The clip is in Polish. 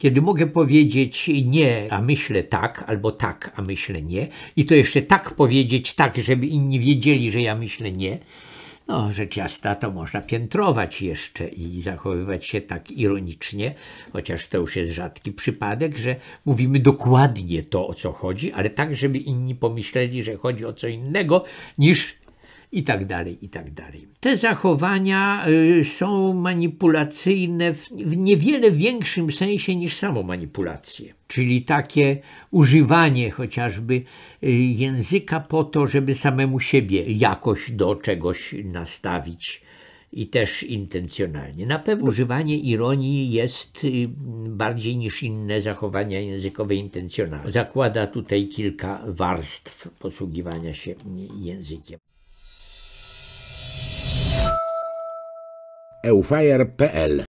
kiedy mogę powiedzieć nie, a myślę tak, albo tak, a myślę nie, i to jeszcze tak powiedzieć tak, żeby inni wiedzieli, że ja myślę nie, no, rzecz jasna, to można piętrować jeszcze i zachowywać się tak ironicznie, chociaż to już jest rzadki przypadek, że mówimy dokładnie to, o co chodzi, ale tak, żeby inni pomyśleli, że chodzi o co innego niż i tak dalej, i tak dalej. Te zachowania y, są manipulacyjne w niewiele większym sensie niż samo manipulacje, czyli takie używanie chociażby y, języka po to, żeby samemu siebie jakoś do czegoś nastawić i też intencjonalnie. Na pewno używanie ironii jest y, bardziej niż inne zachowania językowe intencjonalne. Zakłada tutaj kilka warstw posługiwania się językiem. eufajer.pl